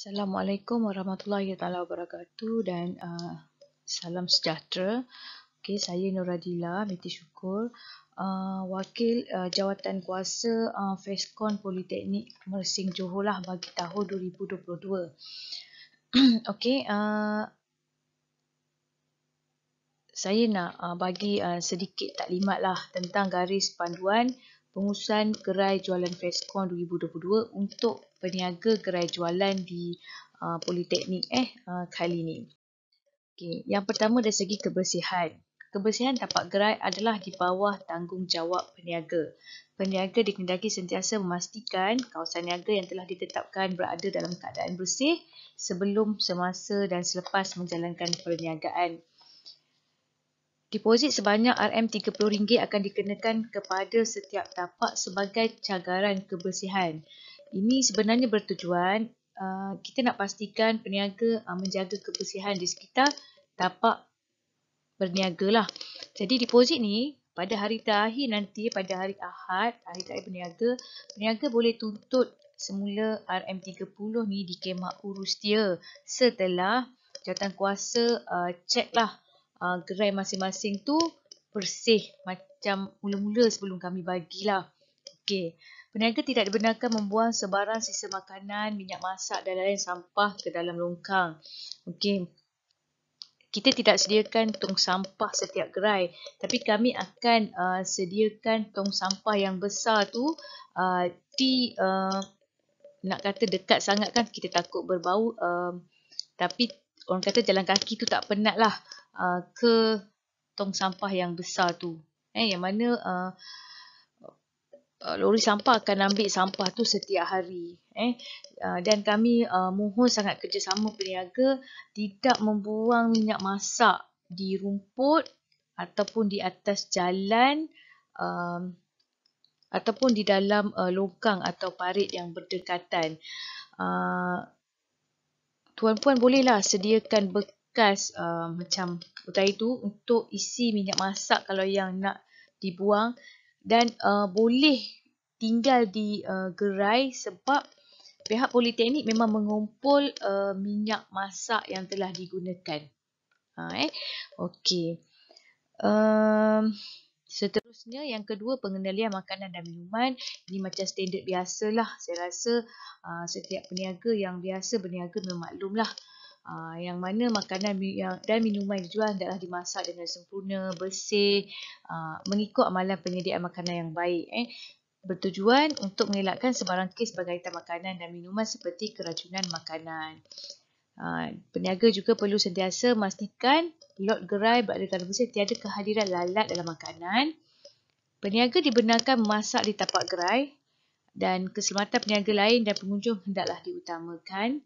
Assalamualaikum warahmatullahi taala wabarakatuh dan uh, salam sejahtera. Okay, saya Nuradila binti Syukur, uh, wakil uh, jawatan kuasa uh, Fescon Politeknik Mersing Johor lah bagi tahun 2022. Okey, uh, saya nak uh, bagi uh, sedikit taklimat lah tentang garis panduan pengurusan gerai jualan Fescon 2022 untuk peniaga gerai jualan di uh, Politeknik eh uh, kali ini. Okay. Yang pertama dari segi kebersihan. Kebersihan tapak gerai adalah di bawah tanggungjawab peniaga. Peniaga dikendaki sentiasa memastikan kawasan niaga yang telah ditetapkan berada dalam keadaan bersih sebelum, semasa dan selepas menjalankan perniagaan Deposit sebanyak RM30 akan dikenakan kepada setiap tapak sebagai cagaran kebersihan. Ini sebenarnya bertujuan uh, kita nak pastikan peniaga uh, menjaga kebersihan di sekitar tapak berniaga lah. Jadi deposit ni pada hari terakhir nanti pada hari Ahad, hari terakhir peniaga, peniaga boleh tuntut semula RM30 ni di kemah urus dia setelah jawatan kuasa uh, check lah uh, gerai masing-masing tu bersih macam mula-mula sebelum kami bagilah. Okey. Peniaga tidak dibenarkan membuang sebarang sisa makanan, minyak masak dan lain-lain sampah ke dalam longkang. Okey. Kita tidak sediakan tong sampah setiap gerai, tapi kami akan uh, sediakan tong sampah yang besar tu uh, di uh, nak kata dekat sangat kan kita takut berbau uh, tapi orang kata jalan kaki tu tak penat lah uh, ke tong sampah yang besar tu. Eh, yang mana uh, uh, lori sampah akan ambil sampah tu setiap hari. Eh, uh, dan kami uh, mohon sangat kerjasama peniaga tidak membuang minyak masak di rumput ataupun di atas jalan um, ataupun di dalam uh, longkang atau parit yang berdekatan. Uh, tuan-puan bolehlah sediakan bekas bekas uh, macam botol itu untuk isi minyak masak kalau yang nak dibuang dan uh, boleh tinggal di uh, gerai sebab pihak politeknik memang mengumpul uh, minyak masak yang telah digunakan. Ha, eh. Okey. Um, seterusnya yang kedua pengendalian makanan dan minuman. Ini macam standard biasa lah. Saya rasa uh, setiap peniaga yang biasa berniaga memaklumlah. lah. Ah, yang mana makanan yang dan minuman yang dijual hendaklah dimasak dengan sempurna, bersih, aa, ah, mengikut amalan penyediaan makanan yang baik eh. Bertujuan untuk mengelakkan sebarang kes berkaitan makanan dan minuman seperti keracunan makanan. Aa, ah, peniaga juga perlu sentiasa memastikan lot gerai berada dalam bersih tiada kehadiran lalat dalam makanan. Peniaga dibenarkan memasak di tapak gerai dan keselamatan peniaga lain dan pengunjung hendaklah diutamakan.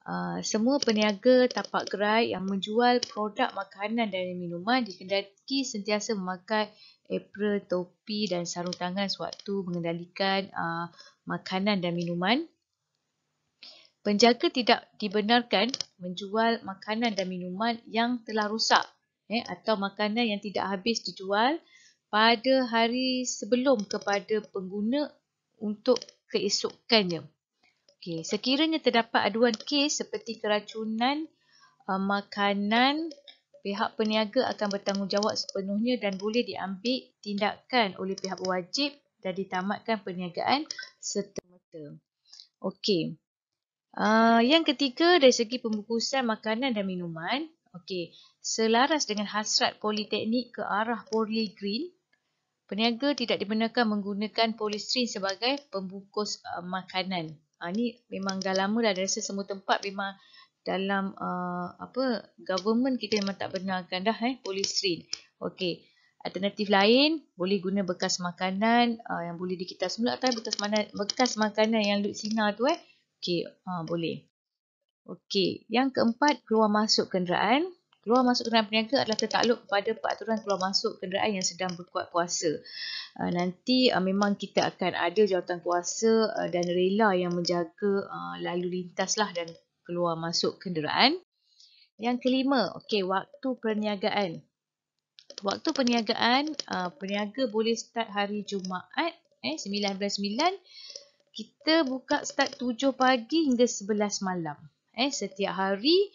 Ah, semua peniaga tapak gerai yang menjual produk makanan dan minuman dikendaki sentiasa memakai apron, topi dan sarung tangan sewaktu mengendalikan uh, makanan dan minuman. Penjaga tidak dibenarkan menjual makanan dan minuman yang telah rusak, eh, atau makanan yang tidak habis dijual pada hari sebelum kepada pengguna untuk keesokannya. Okey, Sekiranya terdapat aduan kes seperti keracunan uh, makanan, pihak peniaga akan bertanggungjawab sepenuhnya dan boleh diambil tindakan oleh pihak wajib dan ditamatkan perniagaan serta-merta. Okey. Uh, yang ketiga dari segi pembungkusan makanan dan minuman, okey, selaras dengan hasrat politeknik ke arah poly green, peniaga tidak dibenarkan menggunakan polistrin sebagai pembungkus uh, makanan. Ha, ni memang dah lama dah, dah rasa semua tempat memang dalam uh, apa government kita memang tak benarkan dah eh polistrin. Okey. Alternatif lain boleh guna bekas makanan uh, yang boleh dikita semula atau bekas mana bekas makanan yang Lutsina tu eh. Okey, uh, boleh. Okey, yang keempat keluar masuk kenderaan. Keluar masuk kenderaan peniaga adalah tertakluk kepada peraturan keluar masuk kenderaan yang sedang berkuat kuasa. Ah, nanti ah, memang kita akan ada jawatan kuasa ah, dan rela yang menjaga lalu lintas lah dan keluar masuk kenderaan. Yang kelima, okay, waktu perniagaan. Waktu perniagaan, uh, peniaga boleh start hari Jumaat, eh, 19.09. Kita buka start 7 pagi hingga 11 malam. Eh, setiap hari,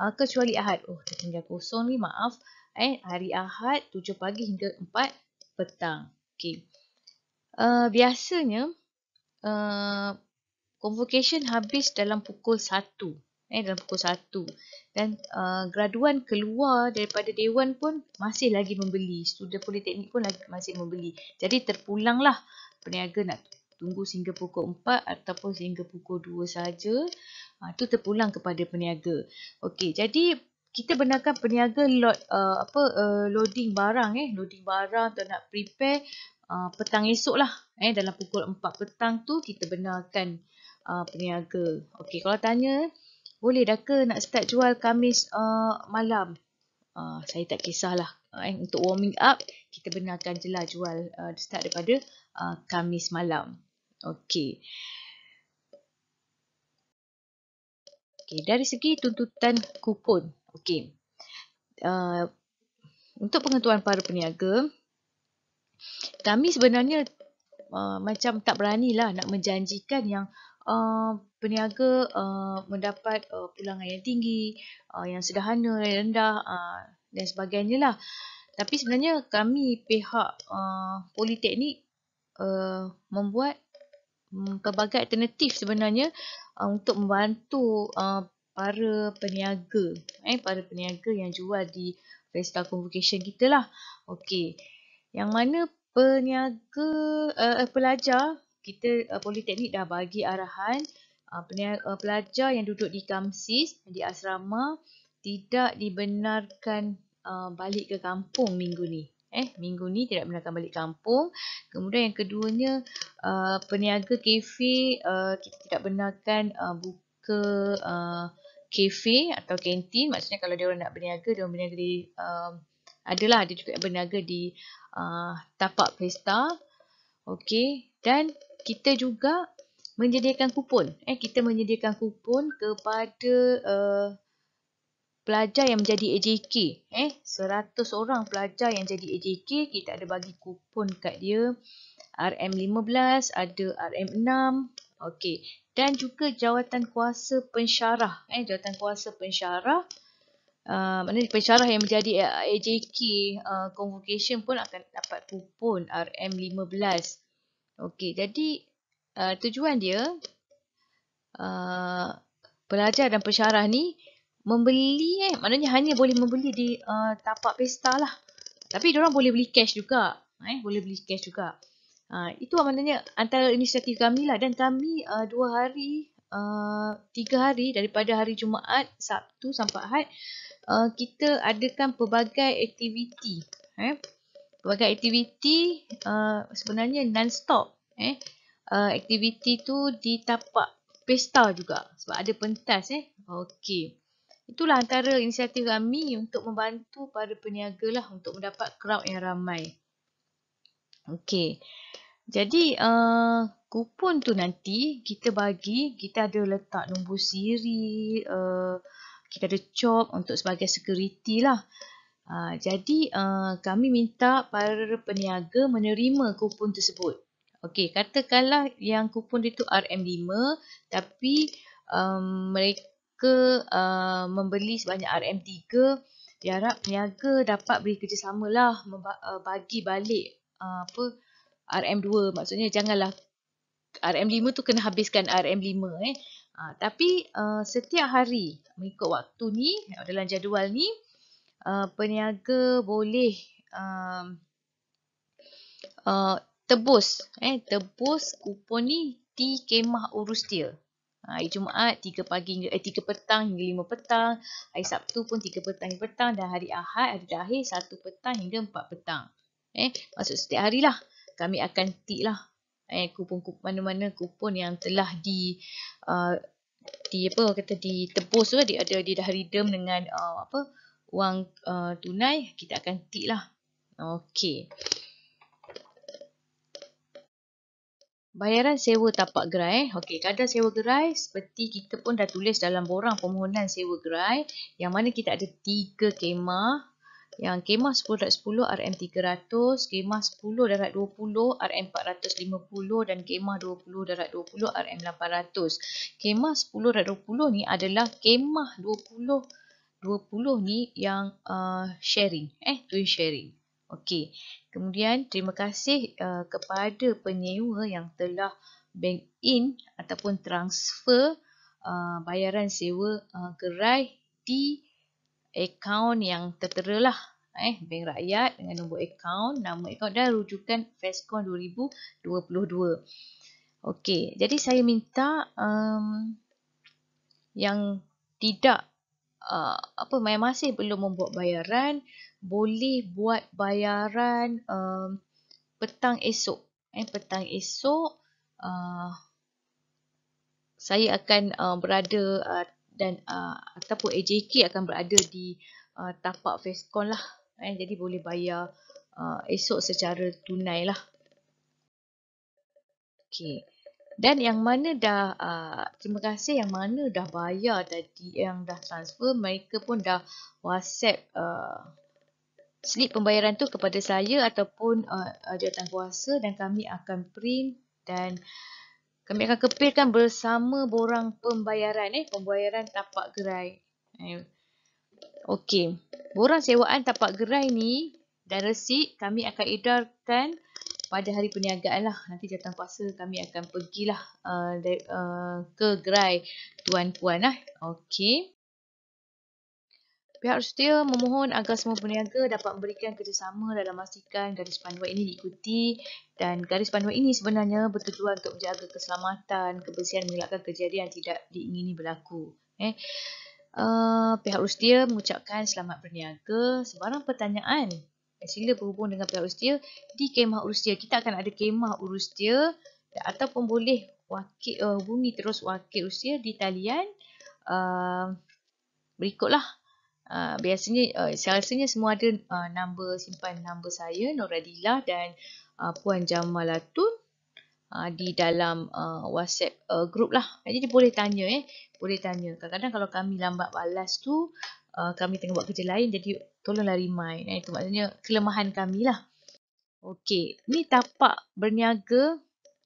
uh, kecuali Ahad. Oh, tertinggal kosong ni, maaf. Eh, hari Ahad, 7 pagi hingga 4 petang. Okey. Uh, biasanya, uh, convocation habis dalam pukul 1. Eh, dalam pukul 1. Dan uh, graduan keluar daripada Dewan pun masih lagi membeli. Student Politeknik pun lagi, masih membeli. Jadi, terpulanglah peniaga nak tunggu sehingga pukul 4 ataupun sehingga pukul 2 saja. Uh, Ha, itu terpulang kepada peniaga. Okey, jadi kita benarkan peniaga lot uh, apa uh, loading barang eh loading barang atau nak prepare uh, petang esok lah eh dalam pukul 4 petang tu kita benarkan uh, peniaga. Okey kalau tanya boleh dah ke nak start jual Khamis uh, malam? Uh, saya tak kisahlah. Eh, untuk warming up kita benarkan jelah jual uh, start daripada uh, Khamis malam. Okey. Okey, dari segi tuntutan kupon. Okey. Uh, untuk pengetuan para peniaga, kami sebenarnya uh, macam tak berani lah nak menjanjikan yang uh, peniaga uh, mendapat uh, pulangan yang tinggi, uh, yang sederhana, yang rendah uh, dan sebagainya lah. Tapi sebenarnya kami pihak uh, politeknik uh, membuat Mm, pelbagai alternatif sebenarnya uh, untuk membantu uh, para peniaga eh para peniaga yang jual di festival convocation kita lah. Okey. Yang mana peniaga uh, eh, pelajar kita uh, politeknik dah bagi arahan uh, peniaga, uh, pelajar yang duduk di kamsis di asrama tidak dibenarkan uh, balik ke kampung minggu ni. Eh, minggu ni tidak akan balik kampung. Kemudian yang keduanya, uh, peniaga kafe, uh, kita tidak benarkan uh, buka uh, kafe atau kantin. Maksudnya kalau dia orang nak berniaga, dia orang berniaga di... Uh, adalah ada juga yang berniaga di uh, tapak pesta. Okey. Dan kita juga menyediakan kupon. Eh, kita menyediakan kupon kepada... Uh, pelajar yang menjadi AJK. Eh, 100 orang pelajar yang jadi AJK, kita ada bagi kupon kat dia. RM15, ada RM6. Okey. Dan juga jawatan kuasa pensyarah. Eh, jawatan kuasa pensyarah. Uh, maknanya pensyarah yang menjadi AJK uh, ah, convocation pun akan dapat kupon RM15. Okey, jadi uh, tujuan dia uh, pelajar dan pensyarah ni membeli eh maknanya hanya boleh membeli di uh, tapak pesta lah tapi dia orang boleh beli cash juga eh boleh beli cash juga uh, itu maknanya antara inisiatif kami lah dan kami uh, dua hari uh, tiga hari daripada hari Jumaat Sabtu sampai Ahad uh, kita adakan pelbagai aktiviti eh pelbagai aktiviti uh, sebenarnya non stop eh uh, aktiviti tu di tapak pesta juga sebab ada pentas eh okey Itulah antara inisiatif kami untuk membantu para peniaga lah untuk mendapat crowd yang ramai. Okey. Jadi uh, kupon tu nanti kita bagi, kita ada letak nombor siri, uh, kita ada chop untuk sebagai security lah. Uh, jadi uh, kami minta para peniaga menerima kupon tersebut. Okey, katakanlah yang kupon itu RM5 tapi um, mereka ke uh, membeli sebanyak RM3 diharap peniaga dapat beri kerjasama lah uh, bagi balik uh, apa RM2 maksudnya janganlah RM5 tu kena habiskan RM5 eh ha, tapi uh, setiap hari mengikut waktu ni dalam jadual ni uh, peniaga boleh uh, uh, tebus eh tebus kupon ni di kemah urus dia Hari Jumaat 3 pagi hingga eh, 3 petang hingga 5 petang. Hari Sabtu pun 3 petang hingga petang dan hari Ahad hari terakhir 1 petang hingga 4 petang. Eh, maksud setiap harilah kami akan tik lah eh kupon kupon mana-mana kupon yang telah di uh, di apa kata ditebus tu lah. di ada di dah redeem dengan uh, apa wang uh, tunai kita akan tik lah. Okey. Bayaran sewa tapak gerai. Okey, kadar sewa gerai seperti kita pun dah tulis dalam borang permohonan sewa gerai yang mana kita ada tiga kemah. Yang kemah 10.10 RM300, kemah 10.20 RM450 dan kemah 20.20 RM800. Kemah 10.20 ni adalah kemah 20 20 ni yang uh, sharing eh twin sharing Okey. Kemudian terima kasih uh, kepada penyewa yang telah bank in ataupun transfer uh, bayaran sewa uh, gerai di akaun yang tertera lah eh bank rakyat dengan nombor akaun nama akaun dan rujukan Fescon 2022. Okey, jadi saya minta um, yang tidak uh, apa masih belum membuat bayaran uh, boleh buat bayaran um, petang esok. Eh, petang esok uh, saya akan uh, berada uh, dan uh, ataupun AJK akan berada di uh, tapak Fescon lah. Eh, jadi boleh bayar uh, esok secara tunai lah. Okay. Dan yang mana dah, uh, terima kasih yang mana dah bayar tadi yang dah transfer, mereka pun dah whatsapp uh, slip pembayaran tu kepada saya ataupun uh, jawatan uh, kuasa dan kami akan print dan kami akan kepilkan bersama borang pembayaran eh pembayaran tapak gerai. Eh, okey. Borang sewaan tapak gerai ni dan resit kami akan edarkan pada hari perniagaan lah. Nanti jawatan kuasa kami akan pergilah uh, uh, ke gerai tuan-puan lah. Okey. Pihak setia memohon agar semua peniaga dapat memberikan kerjasama dalam memastikan garis panduan ini diikuti dan garis panduan ini sebenarnya bertujuan untuk menjaga keselamatan, kebersihan mengelakkan kejadian yang tidak diingini berlaku. Eh. Uh, pihak Ustia mengucapkan selamat berniaga. Sebarang pertanyaan, eh, sila berhubung dengan pihak Ustia di kemah Ustia. Kita akan ada kemah Ustia ataupun boleh wakil, uh, hubungi terus wakil Ustia di talian uh, berikutlah. Ah, biasanya uh, saya rasanya semua ada uh, ah, nombor simpan nombor saya Noradila dan uh, Puan Jamalatun uh, di dalam uh, WhatsApp uh, group lah. Jadi boleh tanya eh, boleh tanya. Kadang-kadang kalau kami lambat balas tu uh, kami tengah buat kerja lain jadi tolonglah remind. Eh. Itu maksudnya kelemahan kami lah. Okey, ni tapak berniaga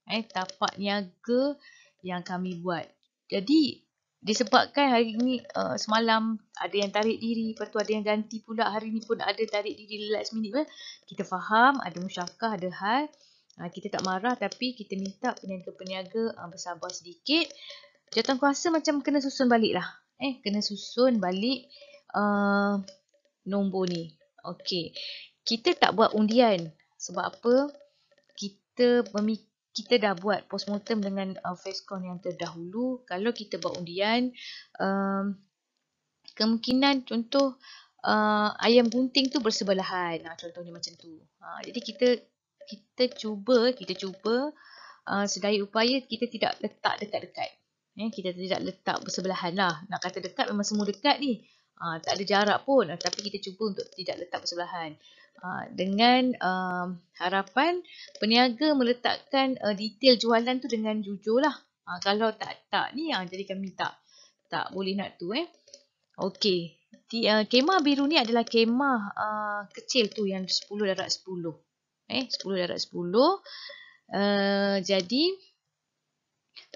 eh tapak niaga yang kami buat. Jadi disebabkan hari ini uh, semalam ada yang tarik diri lepas tu ada yang ganti pula hari ini pun ada tarik diri last minute eh? kita faham ada musyafkah ada hal uh, kita tak marah tapi kita minta peniaga-peniaga uh, bersabar sedikit jatuh kuasa macam kena susun balik lah eh kena susun balik uh, nombor ni okay, kita tak buat undian sebab apa kita memikir kita dah buat postmortem dengan uh, Fescon yang terdahulu kalau kita buat undian um, kemungkinan contoh uh, ayam gunting tu bersebelahan Nah contohnya macam tu ha, jadi kita kita cuba kita cuba uh, sedaya upaya kita tidak letak dekat-dekat eh, kita tidak letak bersebelahan lah nak kata dekat memang semua dekat ni Ha, tak ada jarak pun ah, tapi kita cuba untuk tidak letak bersebelahan. Ha, dengan um, harapan peniaga meletakkan uh, detail jualan tu dengan jujurlah. Ha, kalau tak tak ni ha, jadi kami tak tak boleh nak tu eh. Okey. Di uh, kemah biru ni adalah kemah uh, kecil tu yang 10 darat 10. Eh 10 darat 10. Uh, jadi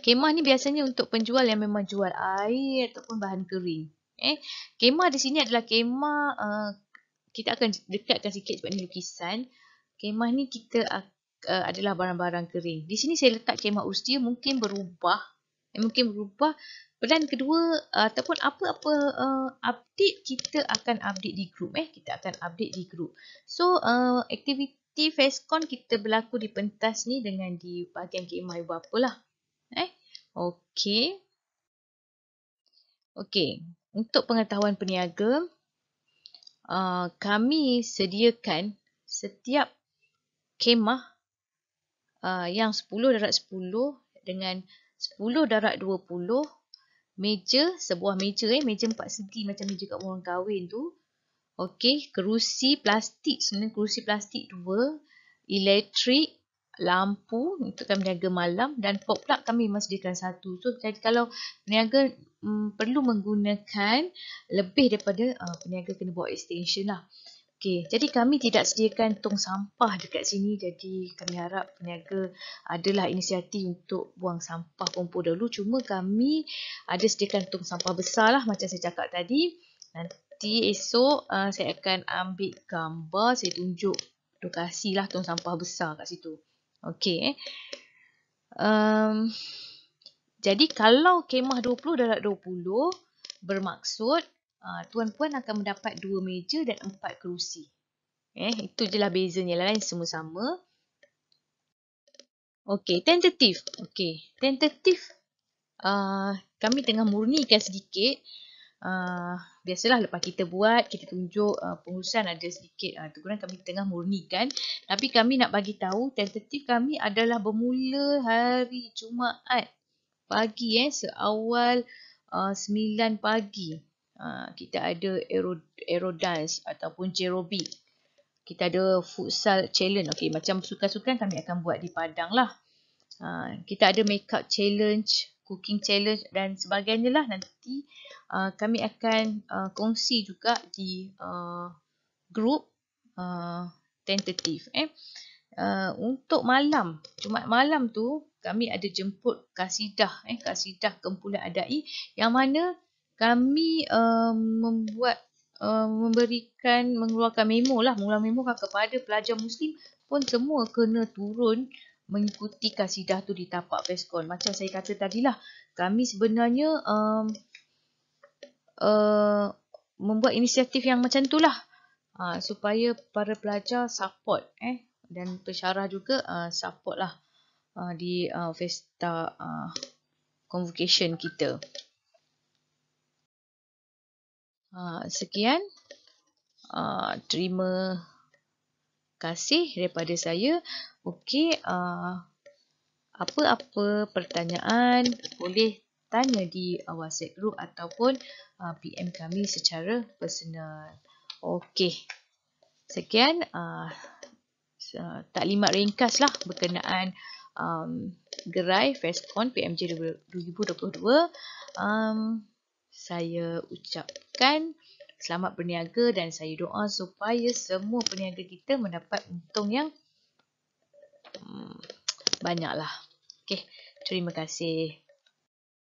kemah ni biasanya untuk penjual yang memang jual air ataupun bahan kering. Eh, kema di sini adalah kema uh, eh, kita akan dekatkan sikit sebab ni lukisan. Kema ni kita uh, uh, adalah barang-barang kering. Di sini saya letak kema ustia mungkin berubah. Eh, mungkin berubah. Pelan kedua uh, ataupun apa-apa uh, update kita akan update di grup eh. Kita akan update di grup. So uh, aktiviti FaceCon kita berlaku di pentas ni dengan di bahagian kema ibu apalah. Eh. Okay. Okay untuk pengetahuan peniaga, uh, kami sediakan setiap kemah uh, yang 10 darat 10 dengan 10 darat 20 meja, sebuah meja eh, meja empat segi macam meja kat orang kahwin tu. Okey, kerusi plastik, sebenarnya kerusi plastik dua, elektrik, lampu untuk kami niaga malam dan pop plug kami memang sediakan satu. So, jadi kalau peniaga mm, perlu menggunakan lebih daripada uh, peniaga kena buat extension lah. Okay, jadi kami tidak sediakan tong sampah dekat sini jadi kami harap peniaga adalah inisiatif untuk buang sampah kumpul dahulu cuma kami ada sediakan tong sampah besar lah macam saya cakap tadi nanti esok uh, saya akan ambil gambar saya tunjuk lokasi lah tong sampah besar kat situ Okay. Eh. um, jadi kalau kemah 20 darat 20 bermaksud ah, tuan-puan akan mendapat dua meja dan empat kerusi. Eh, itu je lah bezanya lain eh, semua sama. Okey, tentative. Okey, tentative. Uh, ah, kami tengah murnikan sedikit. Uh, biasalah lepas kita buat, kita tunjuk uh, pengurusan ada sedikit uh, teguran kami tengah murnikan. Tapi kami nak bagi tahu tentative kami adalah bermula hari Jumaat pagi eh seawal uh, 9 pagi uh, kita ada aero aerodance ataupun aerobik kita ada futsal challenge okey macam suka-suka kami akan buat di padang lah uh, kita ada makeup challenge cooking challenge dan sebagainya lah nanti uh, kami akan uh, kongsi juga di uh, group uh, tentative eh uh, untuk malam Jumaat malam tu kami ada jemput kasidah eh kasidah kumpulan adai yang mana kami uh, membuat uh, memberikan mengeluarkan memo lah mengeluarkan memo kan kepada pelajar muslim pun semua kena turun mengikuti kasidah tu di tapak peskon macam saya kata tadilah kami sebenarnya um, uh, membuat inisiatif yang macam itulah uh, ha, supaya para pelajar support eh dan pensyarah juga uh, support lah uh, di uh, Vesta uh, Convocation kita. Uh, sekian. Uh, terima kasih daripada saya. Okey. Uh, apa-apa pertanyaan boleh tanya di uh, WhatsApp group ataupun uh, PM kami secara personal. Okey. Sekian. Uh, uh, taklimat ringkas lah berkenaan um, gerai Fescon PMJ 2022. Um, saya ucapkan selamat berniaga dan saya doa supaya semua peniaga kita mendapat untung yang um, banyaklah. Okay, terima kasih.